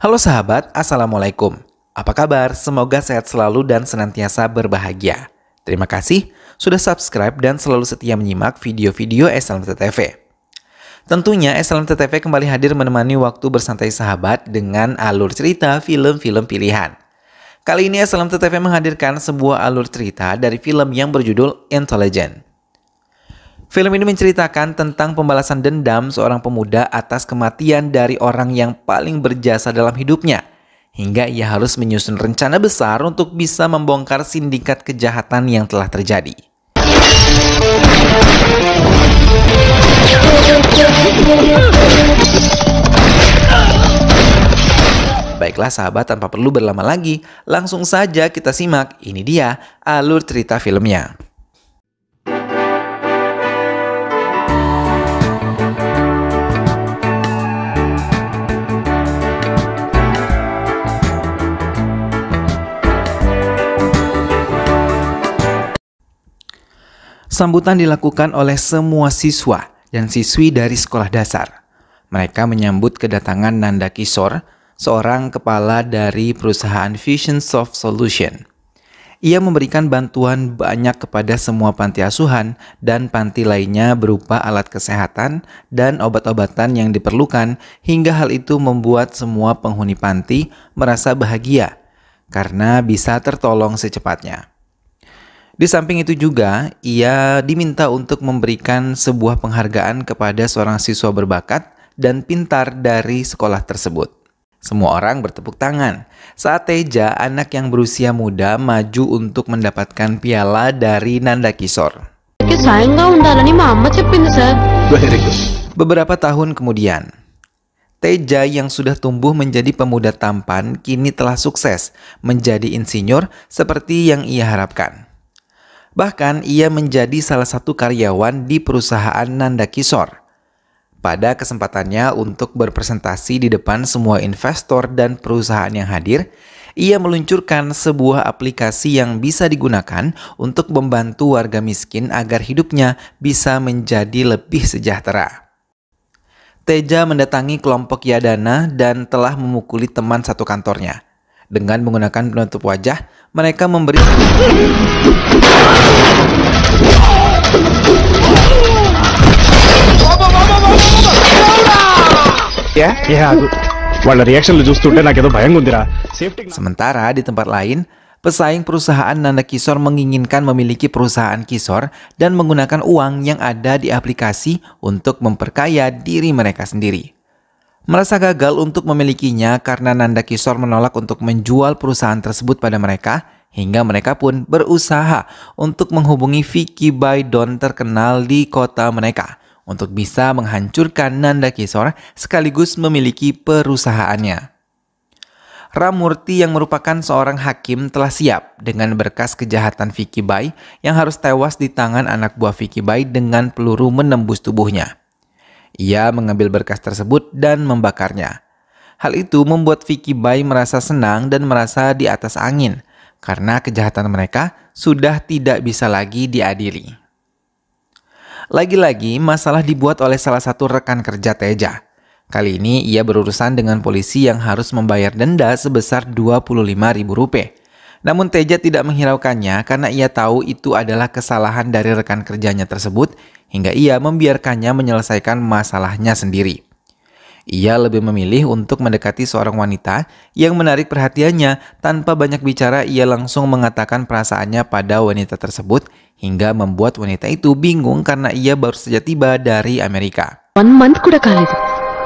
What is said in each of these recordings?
Halo sahabat, Assalamualaikum. Apa kabar? Semoga sehat selalu dan senantiasa berbahagia. Terima kasih sudah subscribe dan selalu setia menyimak video-video TV. Tentunya TV kembali hadir menemani waktu bersantai sahabat dengan alur cerita film-film pilihan. Kali ini TV menghadirkan sebuah alur cerita dari film yang berjudul Intelligent. Film ini menceritakan tentang pembalasan dendam seorang pemuda atas kematian dari orang yang paling berjasa dalam hidupnya, hingga ia harus menyusun rencana besar untuk bisa membongkar sindikat kejahatan yang telah terjadi. Baiklah sahabat, tanpa perlu berlama lagi, langsung saja kita simak, ini dia alur cerita filmnya. Sambutan dilakukan oleh semua siswa dan siswi dari sekolah dasar. Mereka menyambut kedatangan Nanda Kisor, seorang kepala dari perusahaan Vision Soft Solution. Ia memberikan bantuan banyak kepada semua panti asuhan dan panti lainnya berupa alat kesehatan dan obat-obatan yang diperlukan hingga hal itu membuat semua penghuni panti merasa bahagia karena bisa tertolong secepatnya. Di samping itu juga, ia diminta untuk memberikan sebuah penghargaan kepada seorang siswa berbakat dan pintar dari sekolah tersebut. Semua orang bertepuk tangan saat Teja, anak yang berusia muda, maju untuk mendapatkan piala dari Nanda Kisor. Beberapa tahun kemudian, Teja yang sudah tumbuh menjadi pemuda tampan kini telah sukses menjadi insinyur seperti yang ia harapkan. Bahkan ia menjadi salah satu karyawan di perusahaan Nanda Kisor. Pada kesempatannya untuk berpresentasi di depan semua investor dan perusahaan yang hadir, ia meluncurkan sebuah aplikasi yang bisa digunakan untuk membantu warga miskin agar hidupnya bisa menjadi lebih sejahtera. Teja mendatangi kelompok Yadana dan telah memukuli teman satu kantornya – dengan menggunakan penutup wajah, mereka memberi ya. Ya, reaction justru sementara di tempat lain Pesaing perusahaan Nanda Kisor menginginkan memiliki perusahaan Kisor dan menggunakan uang yang ada di aplikasi untuk memperkaya diri mereka sendiri merasa gagal untuk memilikinya karena Nanda Kisor menolak untuk menjual perusahaan tersebut pada mereka hingga mereka pun berusaha untuk menghubungi Vicky Baidon terkenal di kota mereka untuk bisa menghancurkan Nanda Kisor sekaligus memiliki perusahaannya. Ramurti yang merupakan seorang hakim telah siap dengan berkas kejahatan Vicky Bai yang harus tewas di tangan anak buah Vicky Bai dengan peluru menembus tubuhnya. Ia mengambil berkas tersebut dan membakarnya. Hal itu membuat Vicky Bai merasa senang dan merasa di atas angin karena kejahatan mereka sudah tidak bisa lagi diadili. Lagi-lagi masalah dibuat oleh salah satu rekan kerja Teja. Kali ini ia berurusan dengan polisi yang harus membayar denda sebesar 25 rupiah. Namun Teja tidak menghiraukannya karena ia tahu itu adalah kesalahan dari rekan kerjanya tersebut hingga ia membiarkannya menyelesaikan masalahnya sendiri. Ia lebih memilih untuk mendekati seorang wanita yang menarik perhatiannya tanpa banyak bicara ia langsung mengatakan perasaannya pada wanita tersebut hingga membuat wanita itu bingung karena ia baru saja tiba dari Amerika. One month kuda kali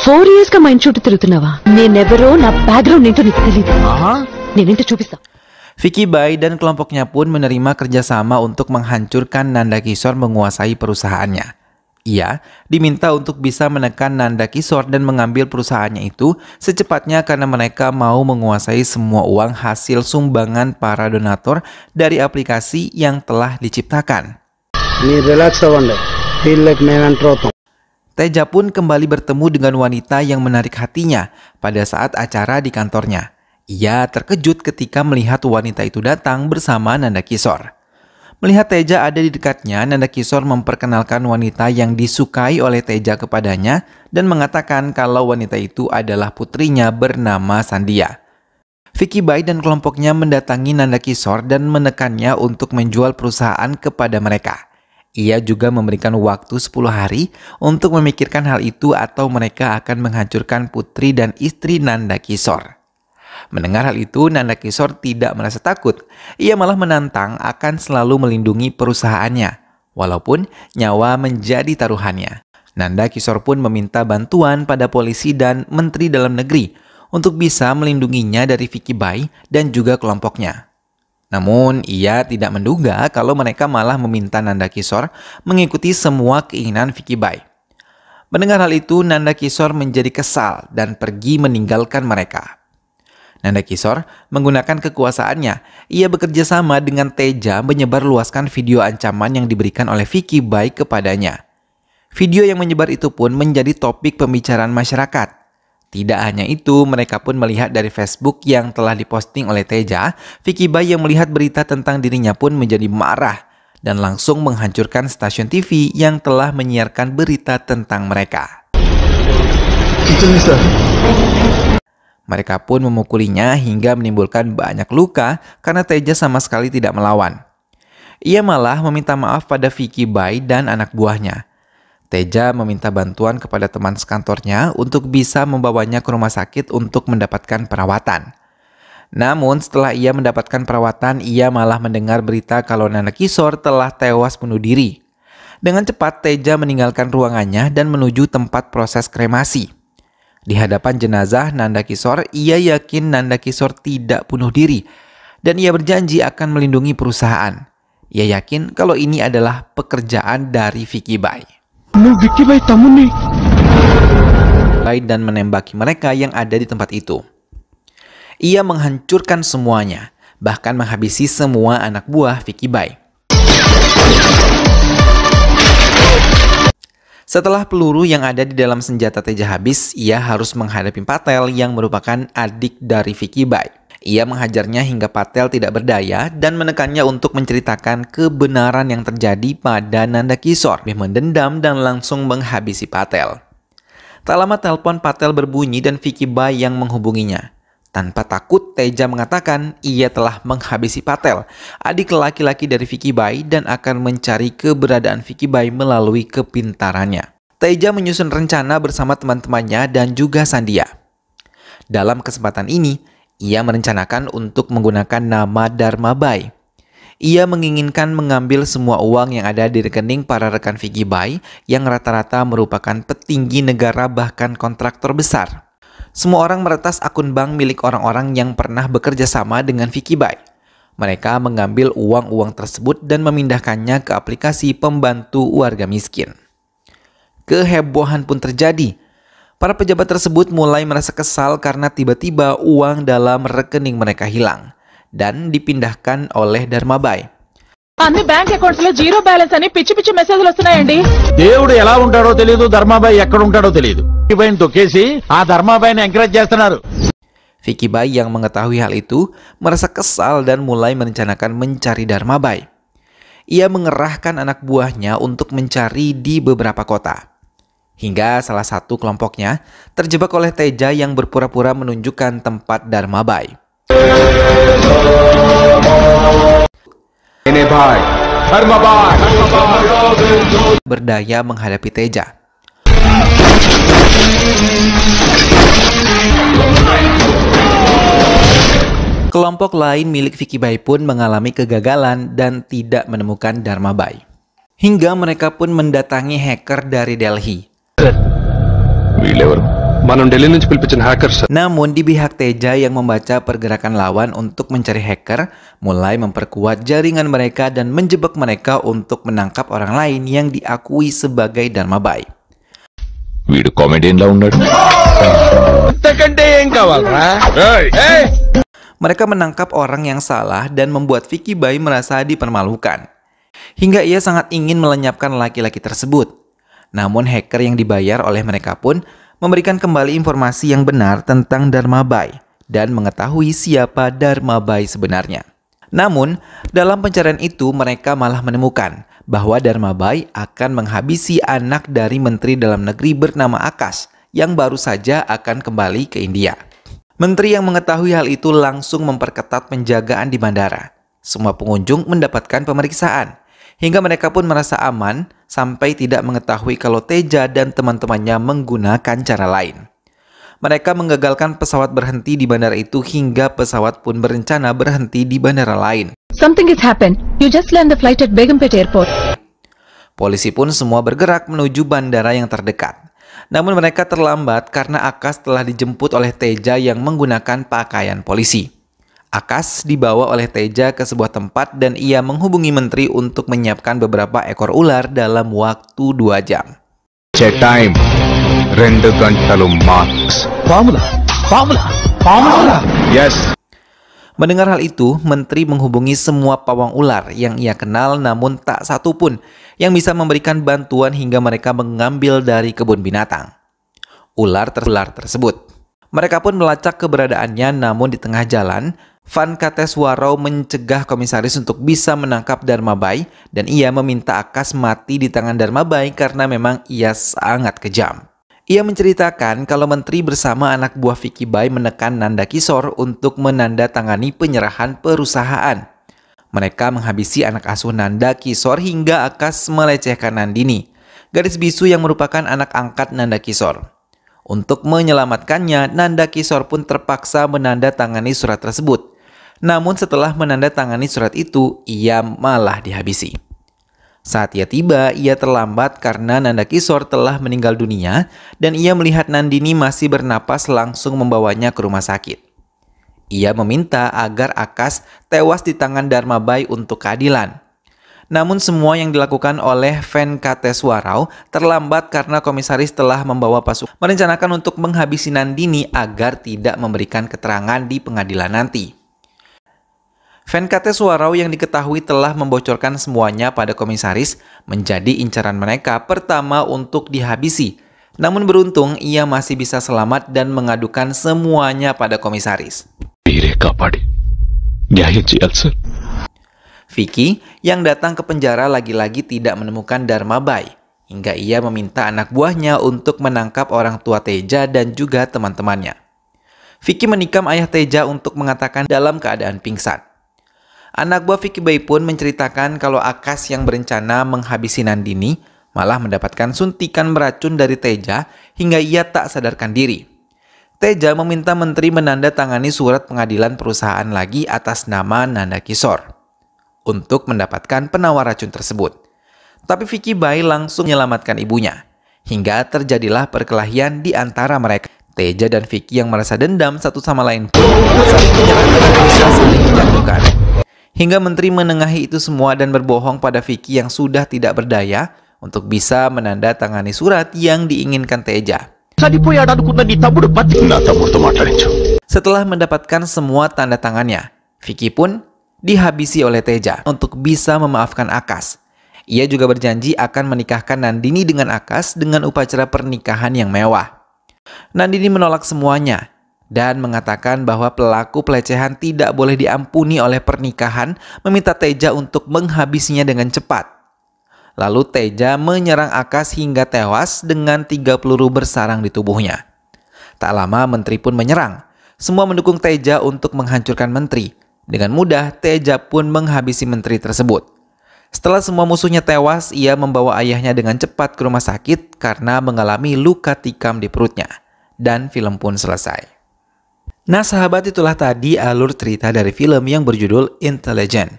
Four years ka shoot Vicky Bai dan kelompoknya pun menerima kerjasama untuk menghancurkan Nanda Kisor menguasai perusahaannya. Ia diminta untuk bisa menekan Nanda Kisor dan mengambil perusahaannya itu secepatnya karena mereka mau menguasai semua uang hasil sumbangan para donatur dari aplikasi yang telah diciptakan. Teja pun kembali bertemu dengan wanita yang menarik hatinya pada saat acara di kantornya. Ia terkejut ketika melihat wanita itu datang bersama Nanda Kisor. Melihat Teja ada di dekatnya, Nanda Kisor memperkenalkan wanita yang disukai oleh Teja kepadanya dan mengatakan kalau wanita itu adalah putrinya bernama Sandia. Vicky Bai dan kelompoknya mendatangi Nanda Kisor dan menekannya untuk menjual perusahaan kepada mereka. Ia juga memberikan waktu 10 hari untuk memikirkan hal itu atau mereka akan menghancurkan putri dan istri Nanda Kisor. Mendengar hal itu, Nanda Kisor tidak merasa takut. Ia malah menantang akan selalu melindungi perusahaannya, walaupun nyawa menjadi taruhannya. Nanda Kisor pun meminta bantuan pada polisi dan menteri dalam negeri untuk bisa melindunginya dari Vicky Bai dan juga kelompoknya. Namun, ia tidak menduga kalau mereka malah meminta Nanda Kisor mengikuti semua keinginan Vicky Bai. Mendengar hal itu, Nanda Kisor menjadi kesal dan pergi meninggalkan mereka. Nenek Kisor menggunakan kekuasaannya. Ia bekerja sama dengan Teja menyebar luaskan video ancaman yang diberikan oleh Vicky baik kepadanya. Video yang menyebar itu pun menjadi topik pembicaraan masyarakat. Tidak hanya itu, mereka pun melihat dari Facebook yang telah diposting oleh Teja, Vicky Bay yang melihat berita tentang dirinya pun menjadi marah dan langsung menghancurkan stasiun TV yang telah menyiarkan berita tentang mereka. Mereka pun memukulinya hingga menimbulkan banyak luka karena Teja sama sekali tidak melawan. Ia malah meminta maaf pada Vicky Bai dan anak buahnya. Teja meminta bantuan kepada teman sekantornya untuk bisa membawanya ke rumah sakit untuk mendapatkan perawatan. Namun setelah ia mendapatkan perawatan, ia malah mendengar berita kalau Nana Kisor telah tewas bunuh diri. Dengan cepat Teja meninggalkan ruangannya dan menuju tempat proses kremasi. Di hadapan jenazah Nanda Kisor, ia yakin Nanda Kisor tidak bunuh diri dan ia berjanji akan melindungi perusahaan. Ia yakin kalau ini adalah pekerjaan dari Vicky Bai. Nah, Vicky Bai tamu nih. Bai dan menembaki mereka yang ada di tempat itu. Ia menghancurkan semuanya, bahkan menghabisi semua anak buah Vicky Bai. Setelah peluru yang ada di dalam senjata Teja habis, ia harus menghadapi Patel yang merupakan adik dari Vicky Bai. Ia menghajarnya hingga Patel tidak berdaya dan menekannya untuk menceritakan kebenaran yang terjadi pada Nanda Kisor. Dia mendendam dan langsung menghabisi Patel. Tak lama telpon Patel berbunyi dan Vicky Bai yang menghubunginya. Tanpa takut, Teja mengatakan ia telah menghabisi Patel, adik laki-laki dari Vicky Bai dan akan mencari keberadaan Vicky Bai melalui kepintarannya. Teja menyusun rencana bersama teman-temannya dan juga Sandia. Dalam kesempatan ini, ia merencanakan untuk menggunakan nama Dharma Bai. Ia menginginkan mengambil semua uang yang ada di rekening para rekan Vicky Bai yang rata-rata merupakan petinggi negara bahkan kontraktor besar semua orang meretas akun bank milik orang-orang yang pernah bekerja sama dengan Vicky Bai. Mereka mengambil uang-uang tersebut dan memindahkannya ke aplikasi pembantu warga miskin. Kehebohan pun terjadi. Para pejabat tersebut mulai merasa kesal karena tiba-tiba uang dalam rekening mereka hilang dan dipindahkan oleh Dharma Bay bank zero balance. అన్ని bank accounts లో zero balance అని పిచ్చి పిచ్చి మెసేజ్లు వస్తున్నాయండి దేవుడు ఎలా ఉంటాడో తెలియదు ధర్మాబాయి ఎక్కడ ఉంటాడో తెలియదు పైన తొక్కేసి ఆ ధర్మాబాయిని ఎంకరేజ్ చేస్తున్నారు Vicky Bay yang mengetahui hal itu merasa kesal dan mulai merencanakan mencari Dharma Bay. Ia mengerahkan anak buahnya untuk mencari di beberapa kota. Hingga salah satu kelompoknya terjebak oleh Teja yang berpura-pura menunjukkan tempat Dharma Bay bye. Dharma bye. berdaya menghadapi Teja. Kelompok lain milik Vicky Bai pun mengalami kegagalan dan tidak menemukan Dharma Bai. Hingga mereka pun mendatangi hacker dari Delhi. Namun di pihak Teja yang membaca pergerakan lawan untuk mencari hacker mulai memperkuat jaringan mereka dan menjebak mereka untuk menangkap orang lain yang diakui sebagai Dharma Bai. Mereka menangkap orang yang salah dan membuat Vicky Bai merasa dipermalukan. Hingga ia sangat ingin melenyapkan laki-laki tersebut. Namun hacker yang dibayar oleh mereka pun memberikan kembali informasi yang benar tentang Dharma Bai dan mengetahui siapa Dharma Bai sebenarnya. Namun, dalam pencarian itu mereka malah menemukan bahwa Dharma Bai akan menghabisi anak dari Menteri Dalam Negeri bernama Akash yang baru saja akan kembali ke India. Menteri yang mengetahui hal itu langsung memperketat penjagaan di bandara. Semua pengunjung mendapatkan pemeriksaan hingga mereka pun merasa aman sampai tidak mengetahui kalau Teja dan teman-temannya menggunakan cara lain. Mereka menggagalkan pesawat berhenti di bandara itu hingga pesawat pun berencana berhenti di bandara lain. Something has happened. You just land the flight at Begumpet Airport. Polisi pun semua bergerak menuju bandara yang terdekat. Namun mereka terlambat karena Akas telah dijemput oleh Teja yang menggunakan pakaian polisi. Akas dibawa oleh Teja ke sebuah tempat dan ia menghubungi menteri untuk menyiapkan beberapa ekor ular dalam waktu dua jam. Check time. Rendu gantalu marks. Formula. Formula. Formula. Yes. Mendengar hal itu, menteri menghubungi semua pawang ular yang ia kenal namun tak satu pun yang bisa memberikan bantuan hingga mereka mengambil dari kebun binatang. Ular ular tersebut. Mereka pun melacak keberadaannya namun di tengah jalan, Van Kateswaro mencegah komisaris untuk bisa menangkap Dharma Bai, dan ia meminta Akas mati di tangan Dharma Bai karena memang ia sangat kejam. Ia menceritakan kalau menteri bersama anak buah Vicky Bai menekan Nanda Kisor untuk menandatangani penyerahan perusahaan. Mereka menghabisi anak asuh Nanda Kisor hingga Akas melecehkan Nandini, gadis bisu yang merupakan anak angkat Nanda Kisor. Untuk menyelamatkannya, Nanda Kisor pun terpaksa menandatangani surat tersebut. Namun setelah menandatangani surat itu, ia malah dihabisi. Saat ia tiba, ia terlambat karena Nanda Kisor telah meninggal dunia dan ia melihat Nandini masih bernapas langsung membawanya ke rumah sakit. Ia meminta agar Akas tewas di tangan Dharma Bai untuk keadilan. Namun semua yang dilakukan oleh Warau terlambat karena komisaris telah membawa pasukan merencanakan untuk menghabisi Nandini agar tidak memberikan keterangan di pengadilan nanti. Warau yang diketahui telah membocorkan semuanya pada komisaris menjadi incaran mereka pertama untuk dihabisi. Namun beruntung ia masih bisa selamat dan mengadukan semuanya pada komisaris. Vicky yang datang ke penjara lagi-lagi tidak menemukan Dharma Bai hingga ia meminta anak buahnya untuk menangkap orang tua Teja dan juga teman-temannya. Vicky menikam ayah Teja untuk mengatakan dalam keadaan pingsan. Anak buah Vicky Bay pun menceritakan kalau Akas yang berencana menghabisi Nandini malah mendapatkan suntikan beracun dari Teja hingga ia tak sadarkan diri. Teja meminta menteri menandatangani surat pengadilan perusahaan lagi atas nama Nanda Kisor untuk mendapatkan penawar racun tersebut. Tapi Vicky Bai langsung menyelamatkan ibunya, hingga terjadilah perkelahian di antara mereka. Teja dan Vicky yang merasa dendam satu sama lain pun saling menjatuhkan. Hingga menteri menengahi itu semua dan berbohong pada Vicky yang sudah tidak berdaya untuk bisa menandatangani surat yang diinginkan Teja. Ya, Setelah mendapatkan semua tanda tangannya, Vicky pun dihabisi oleh Teja untuk bisa memaafkan Akas. Ia juga berjanji akan menikahkan Nandini dengan Akas dengan upacara pernikahan yang mewah. Nandini menolak semuanya dan mengatakan bahwa pelaku pelecehan tidak boleh diampuni oleh pernikahan, meminta Teja untuk menghabisinya dengan cepat. Lalu Teja menyerang Akas hingga tewas dengan tiga peluru bersarang di tubuhnya. Tak lama menteri pun menyerang. Semua mendukung Teja untuk menghancurkan menteri. Dengan mudah, Teja pun menghabisi menteri tersebut. Setelah semua musuhnya tewas, ia membawa ayahnya dengan cepat ke rumah sakit karena mengalami luka tikam di perutnya. Dan film pun selesai. Nah sahabat itulah tadi alur cerita dari film yang berjudul Intelligent.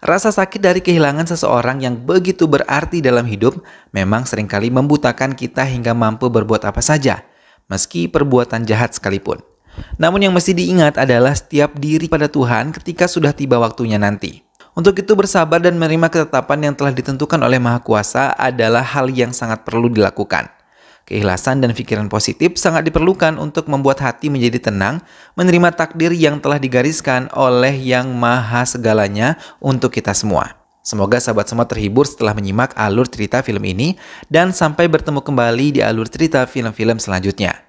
Rasa sakit dari kehilangan seseorang yang begitu berarti dalam hidup memang seringkali membutakan kita hingga mampu berbuat apa saja, meski perbuatan jahat sekalipun. Namun yang mesti diingat adalah setiap diri pada Tuhan ketika sudah tiba waktunya nanti. Untuk itu bersabar dan menerima ketetapan yang telah ditentukan oleh Maha Kuasa adalah hal yang sangat perlu dilakukan. Keikhlasan dan pikiran positif sangat diperlukan untuk membuat hati menjadi tenang, menerima takdir yang telah digariskan oleh Yang Maha Segalanya untuk kita semua. Semoga sahabat semua terhibur setelah menyimak alur cerita film ini dan sampai bertemu kembali di alur cerita film-film selanjutnya.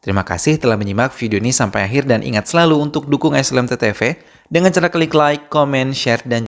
Terima kasih telah menyimak video ini sampai akhir dan ingat selalu untuk dukung SLM TV dengan cara klik like, comment, share, dan